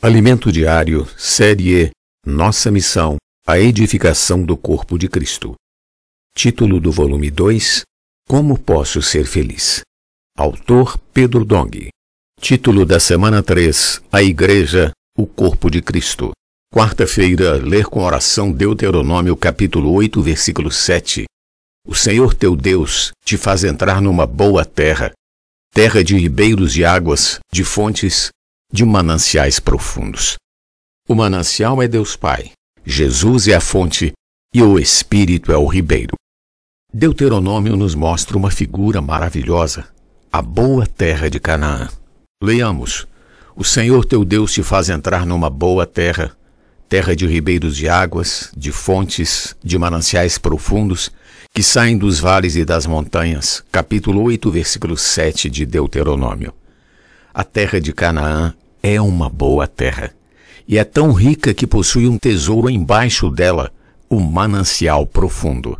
Alimento Diário, Série E Nossa Missão A Edificação do Corpo de Cristo. Título do volume 2 Como Posso Ser Feliz? Autor Pedro Dong. Título da semana 3 A Igreja, o Corpo de Cristo. Quarta-feira, ler com oração Deuteronômio capítulo 8, versículo 7. O Senhor teu Deus te faz entrar numa boa terra, terra de ribeiros de águas, de fontes de mananciais profundos. O manancial é Deus Pai, Jesus é a fonte e o Espírito é o ribeiro. Deuteronômio nos mostra uma figura maravilhosa, a boa terra de Canaã. Leiamos: O Senhor teu Deus te faz entrar numa boa terra, terra de ribeiros de águas, de fontes, de mananciais profundos que saem dos vales e das montanhas. Capítulo 8, versículo 7 de Deuteronômio. A terra de Canaã é uma boa terra, e é tão rica que possui um tesouro embaixo dela, o manancial profundo.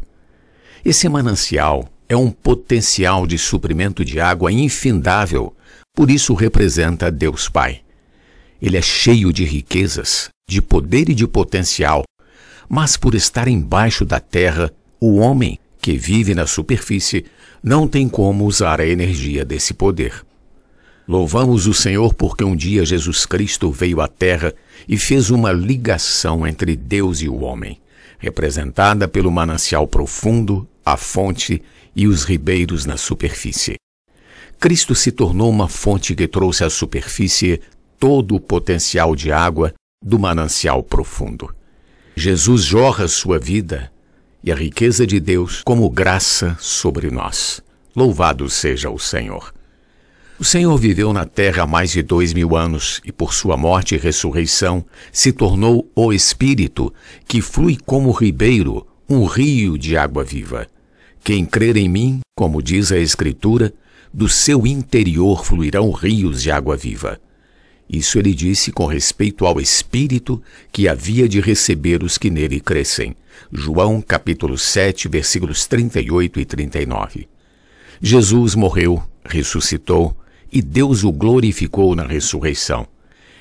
Esse manancial é um potencial de suprimento de água infindável, por isso representa Deus Pai. Ele é cheio de riquezas, de poder e de potencial, mas por estar embaixo da terra, o homem que vive na superfície não tem como usar a energia desse poder. Louvamos o Senhor porque um dia Jesus Cristo veio à Terra e fez uma ligação entre Deus e o homem, representada pelo manancial profundo, a fonte e os ribeiros na superfície. Cristo se tornou uma fonte que trouxe à superfície todo o potencial de água do manancial profundo. Jesus jorra sua vida e a riqueza de Deus como graça sobre nós. Louvado seja o Senhor! O Senhor viveu na terra há mais de dois mil anos e, por sua morte e ressurreição, se tornou o Espírito, que flui como ribeiro, um rio de água viva. Quem crer em mim, como diz a Escritura, do seu interior fluirão rios de água viva. Isso ele disse com respeito ao Espírito que havia de receber os que nele crescem. João capítulo 7, versículos 38 e 39. Jesus morreu, ressuscitou, e Deus o glorificou na ressurreição.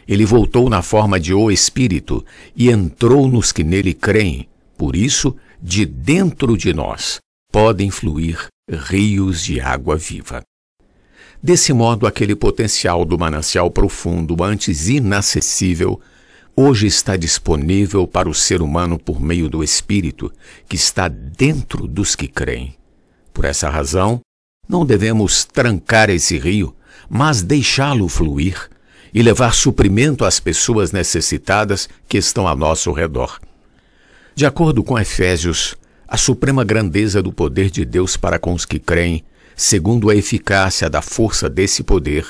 Ele voltou na forma de o Espírito e entrou nos que nele creem. Por isso, de dentro de nós podem fluir rios de água viva. Desse modo, aquele potencial do manancial profundo, antes inacessível, hoje está disponível para o ser humano por meio do Espírito, que está dentro dos que creem. Por essa razão, não devemos trancar esse rio mas deixá-lo fluir e levar suprimento às pessoas necessitadas que estão a nosso redor. De acordo com Efésios, a suprema grandeza do poder de Deus para com os que creem, segundo a eficácia da força desse poder,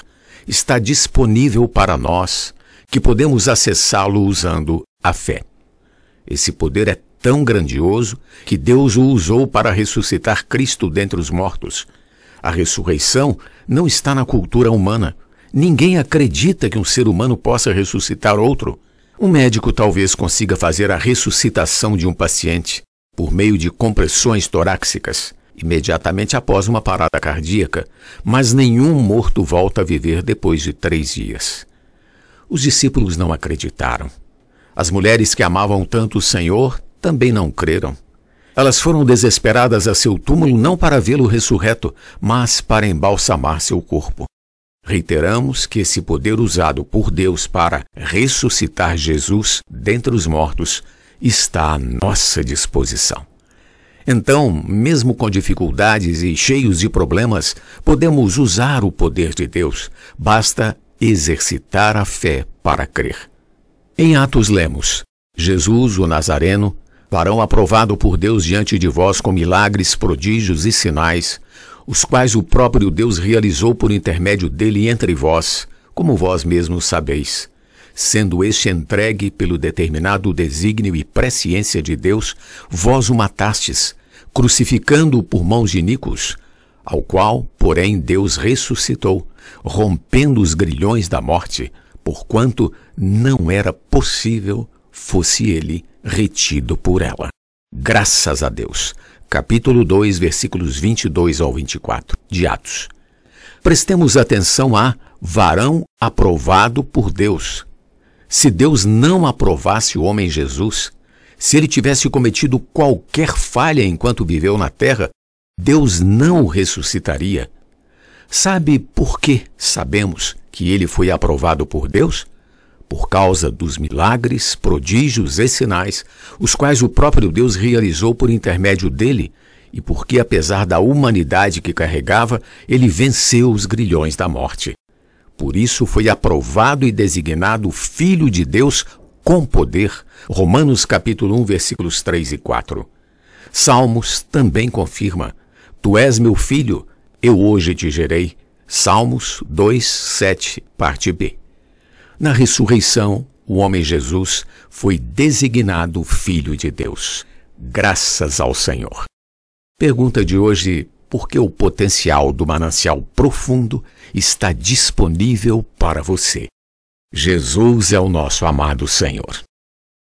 está disponível para nós, que podemos acessá-lo usando a fé. Esse poder é tão grandioso que Deus o usou para ressuscitar Cristo dentre os mortos, a ressurreição não está na cultura humana. Ninguém acredita que um ser humano possa ressuscitar outro. Um médico talvez consiga fazer a ressuscitação de um paciente por meio de compressões torácicas imediatamente após uma parada cardíaca, mas nenhum morto volta a viver depois de três dias. Os discípulos não acreditaram. As mulheres que amavam tanto o Senhor também não creram. Elas foram desesperadas a seu túmulo não para vê-lo ressurreto, mas para embalsamar seu corpo. Reiteramos que esse poder usado por Deus para ressuscitar Jesus dentre os mortos está à nossa disposição. Então, mesmo com dificuldades e cheios de problemas, podemos usar o poder de Deus. Basta exercitar a fé para crer. Em Atos lemos: Jesus, o Nazareno, varão aprovado por Deus diante de vós com milagres, prodígios e sinais, os quais o próprio Deus realizou por intermédio dele entre vós, como vós mesmos sabeis, sendo este entregue pelo determinado desígnio e presciência de Deus, vós o matastes, crucificando-o por mãos de Nicos, ao qual, porém, Deus ressuscitou, rompendo os grilhões da morte, porquanto não era possível fosse ele retido por ela. Graças a Deus. Capítulo 2, versículos 22 ao 24 de Atos. Prestemos atenção a varão aprovado por Deus. Se Deus não aprovasse o homem Jesus, se ele tivesse cometido qualquer falha enquanto viveu na terra, Deus não o ressuscitaria. Sabe por que sabemos que ele foi aprovado por Deus? por causa dos milagres, prodígios e sinais, os quais o próprio Deus realizou por intermédio dele, e porque, apesar da humanidade que carregava, ele venceu os grilhões da morte. Por isso foi aprovado e designado Filho de Deus com poder. Romanos capítulo 1, versículos 3 e 4. Salmos também confirma: Tu és meu filho, eu hoje te gerei. Salmos 2, 7, parte B. Na ressurreição, o homem Jesus foi designado Filho de Deus. Graças ao Senhor. Pergunta de hoje: por que o potencial do manancial profundo está disponível para você? Jesus é o nosso amado Senhor.